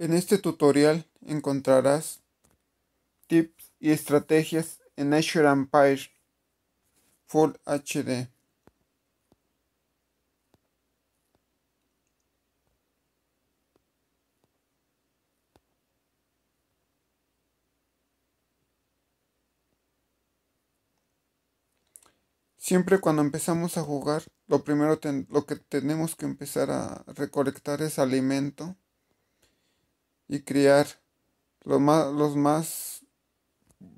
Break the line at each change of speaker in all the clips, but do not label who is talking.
En este tutorial encontrarás tips y estrategias en Azure Empire Full HD. Siempre cuando empezamos a jugar, lo primero lo que tenemos que empezar a recolectar es alimento y criar lo más, los más,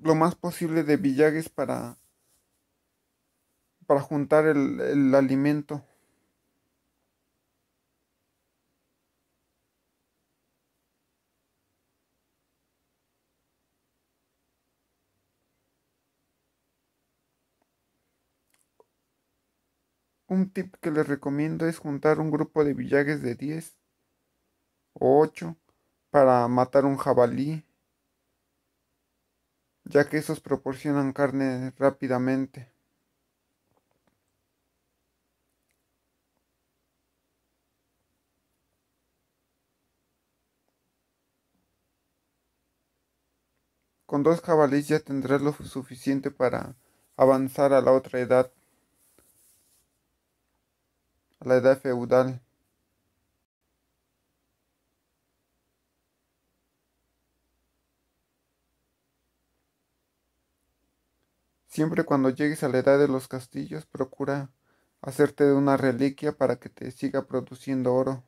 lo más posible de villages para, para juntar el, el alimento. Un tip que les recomiendo es juntar un grupo de villagues de 10 o 8 para matar un jabalí, ya que esos proporcionan carne rápidamente. Con dos jabalíes ya tendrás lo suficiente para avanzar a la otra edad la edad feudal. Siempre cuando llegues a la edad de los castillos, procura hacerte de una reliquia para que te siga produciendo oro.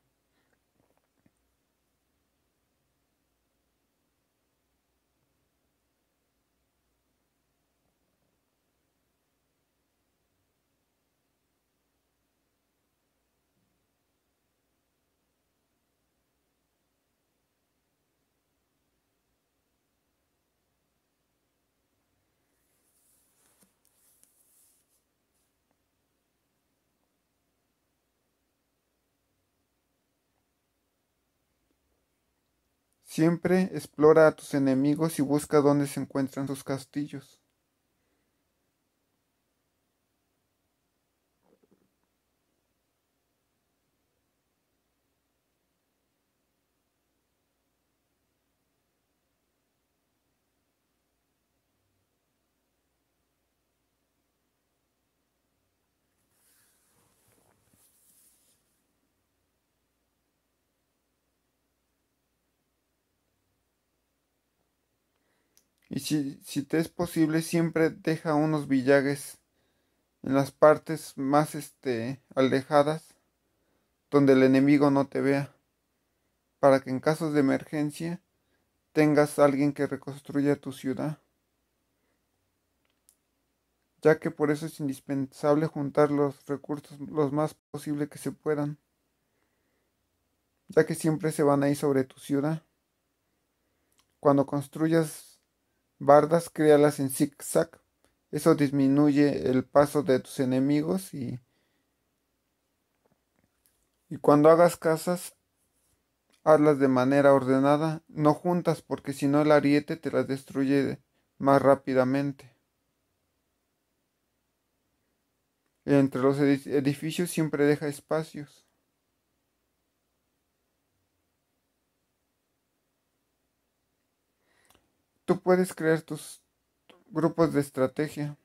Siempre explora a tus enemigos y busca dónde se encuentran sus castillos. y si, te es posible siempre deja unos villagues en las partes más este, alejadas donde el enemigo no te vea para que en casos de emergencia tengas a alguien que reconstruya tu ciudad ya que por eso es indispensable juntar los recursos los más posible que se puedan ya que siempre se van a ir sobre tu ciudad cuando construyas bardas, créalas en zigzag. Eso disminuye el paso de tus enemigos y, y cuando hagas casas, hazlas de manera ordenada, no juntas porque si no el ariete te las destruye más rápidamente. Entre los edificios siempre deja espacios. Tú puedes crear tus grupos de estrategia.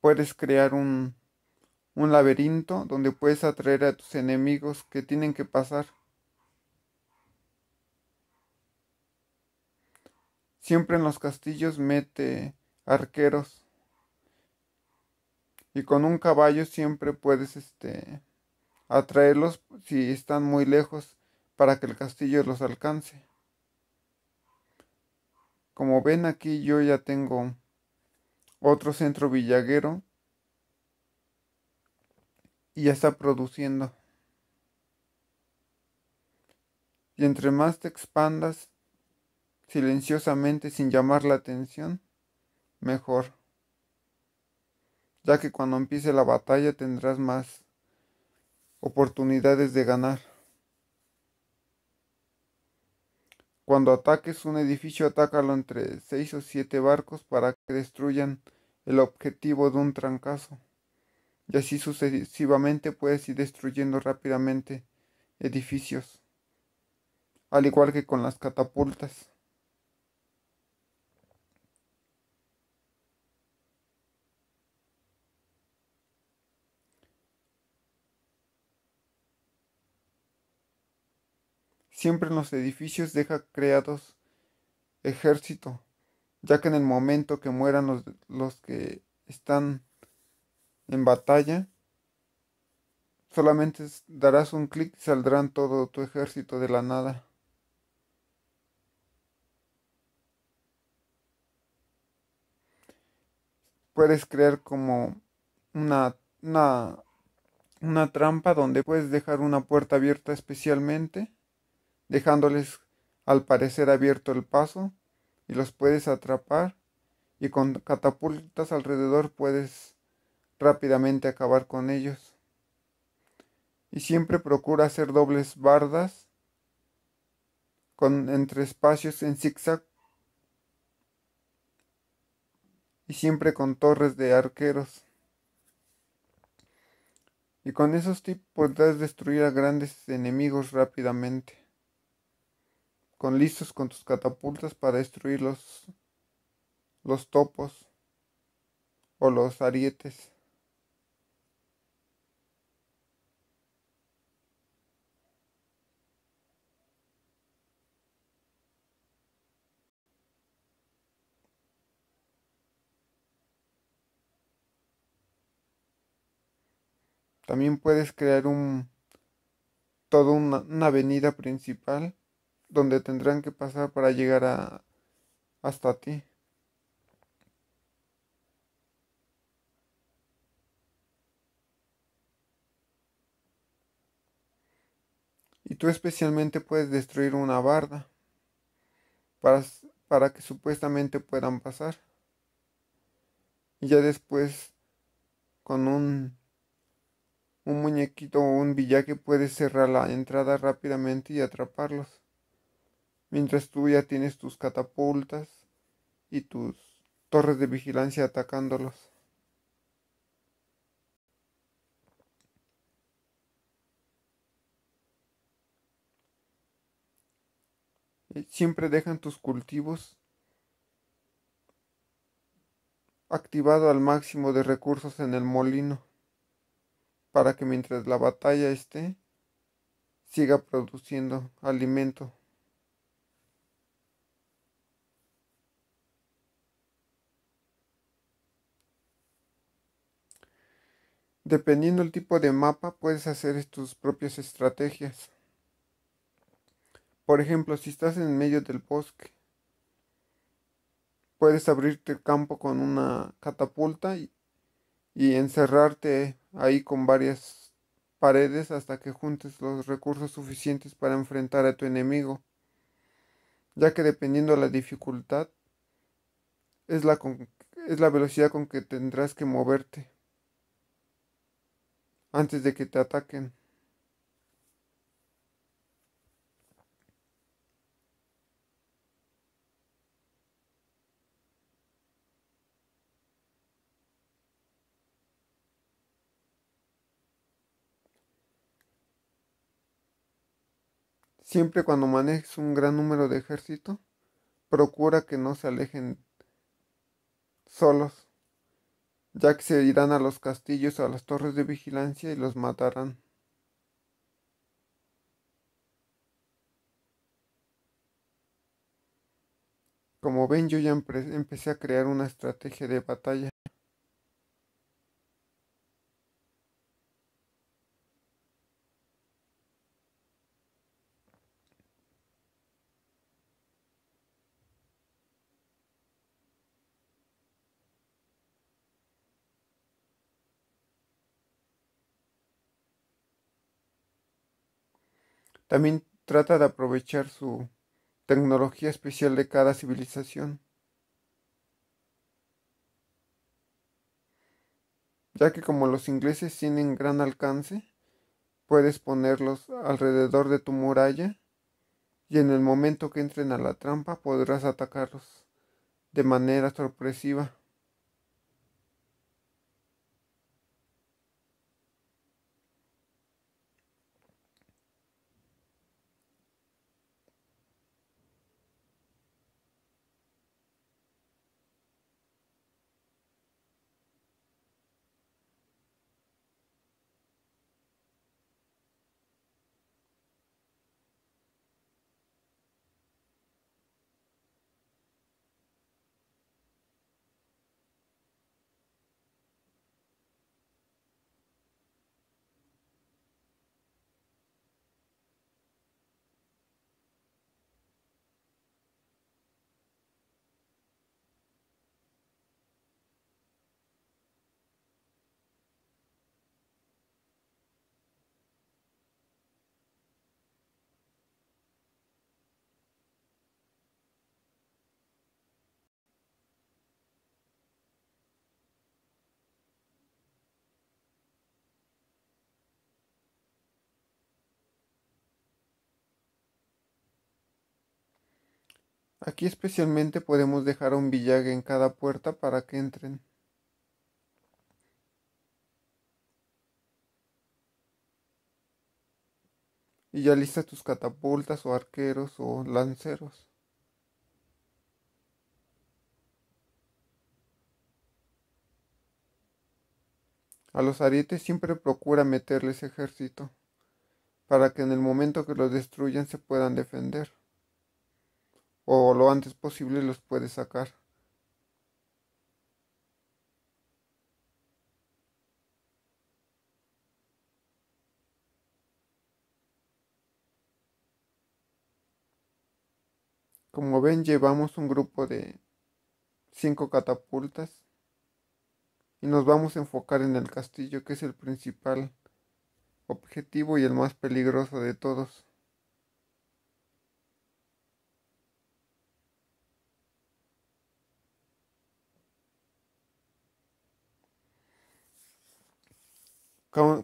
Puedes crear un, laberinto donde puedes atraer a tus enemigos que tienen que pasar. Siempre en los castillos mete arqueros. Y con un caballo siempre puedes este, atraerlos si están muy lejos para que el castillo los alcance. Como ven aquí yo ya tengo otro centro villaguero y ya está produciendo. Y entre más te expandas silenciosamente sin llamar la atención, mejor. Ya que cuando empiece la batalla tendrás más oportunidades de ganar. Cuando ataques un edificio, atácalo entre seis o siete barcos para que destruyan el objetivo de un trancazo. Y así sucesivamente puedes ir destruyendo rápidamente edificios. Al igual que con las catapultas. siempre en los edificios deja creados ejército, ya que en el momento que mueran los, que están en batalla, solamente darás un clic y saldrán todo tu ejército de la nada. Puedes crear como una, una, una trampa donde puedes dejar una puerta abierta especialmente dejándoles al parecer abierto el paso y los puedes atrapar y con catapultas alrededor puedes rápidamente acabar con ellos. Y siempre procura hacer dobles bardas con entre espacios en zigzag y siempre con torres de arqueros. Y con esos tipos podrás destruir a grandes enemigos rápidamente con listos con tus catapultas para destruir los, los topos o los arietes. También puedes crear un toda una avenida principal donde tendrán que pasar para llegar a, hasta ti. Y tú especialmente puedes destruir una barda para, que supuestamente puedan pasar. Y ya después, con un, un muñequito o un villaje puedes cerrar la entrada rápidamente y atraparlos mientras tú ya tienes tus catapultas y tus torres de vigilancia atacándolos. Eh, siempre dejan tus cultivos activado al máximo de recursos en el molino, para que mientras la batalla esté, siga produciendo alimento. Dependiendo del tipo de mapa, puedes hacer tus propias estrategias. Por ejemplo, si estás en medio del bosque, puedes abrirte el campo con una catapulta y, encerrarte ahí con varias paredes hasta que juntes los recursos suficientes para enfrentar a tu enemigo, ya que dependiendo de la dificultad es la, es la velocidad con que tendrás que moverte antes de que te ataquen. Siempre cuando manejes un gran número de ejército, procura que no se alejen solos ya que se irán a los castillos, a las torres de vigilancia y los matarán. Como ven, yo ya empecé a crear una estrategia de batalla. También trata de aprovechar su tecnología especial de cada civilización. Ya que como los ingleses tienen gran alcance, puedes ponerlos alrededor de tu muralla y en el momento que entren a la trampa podrás atacarlos de manera sorpresiva. Aquí especialmente podemos dejar un villague en cada puerta para que entren. Y ya listas tus catapultas o arqueros o lanceros. A los arietes siempre procura meterles ejército, para que en el momento que los destruyan se puedan defender o lo antes posible los puede sacar. Como ven, llevamos un grupo de 5 catapultas y nos vamos a enfocar en el castillo que es el principal objetivo y el más peligroso de todos.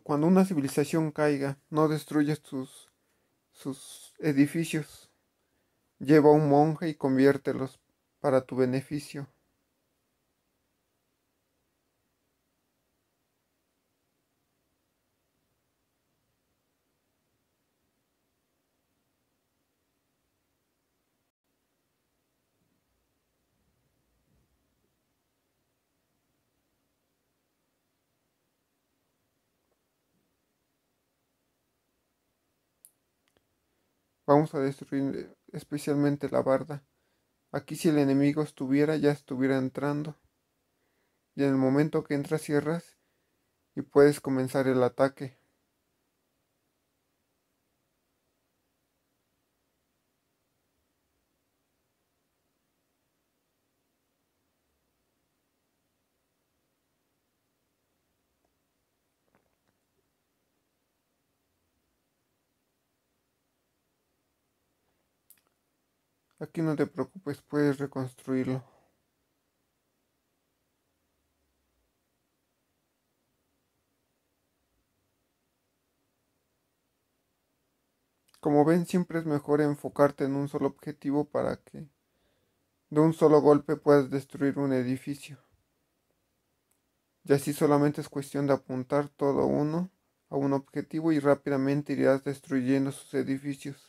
Cuando una civilización caiga, no destruye sus, sus edificios. Lleva a un monje y conviértelos para tu beneficio. Vamos a destruir eh, especialmente la barda. Aquí si el enemigo estuviera, ya estuviera entrando. Y en el momento que entras, cierras y puedes comenzar el ataque. Aquí no te preocupes, puedes reconstruirlo. Como ven, siempre es mejor enfocarte en un solo objetivo para que de un solo golpe puedas destruir un edificio. Y así solamente es cuestión de apuntar todo uno a un objetivo y rápidamente irás destruyendo sus edificios.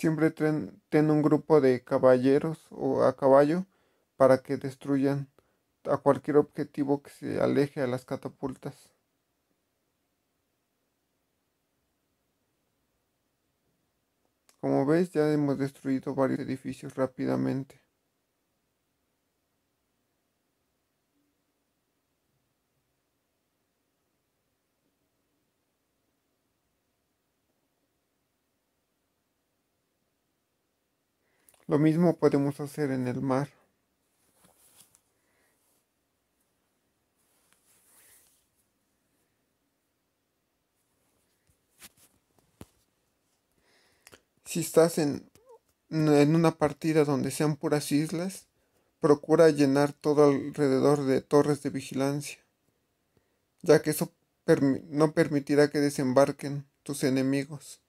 Siempre ten, un grupo de caballeros o a caballo para que destruyan a cualquier objetivo que se aleje a las catapultas. Como ves, ya hemos destruido varios edificios rápidamente. Lo mismo podemos hacer en el mar. Si estás en, una partida donde sean puras islas, procura llenar todo alrededor de torres de vigilancia, ya que eso no permitirá que desembarquen tus enemigos.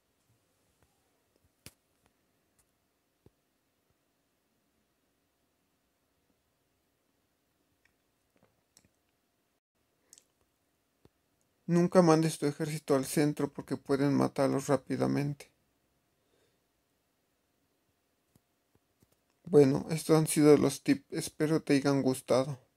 Nunca mandes tu ejército al centro porque pueden matarlos rápidamente. Bueno, estos han sido los tips, espero te hayan gustado.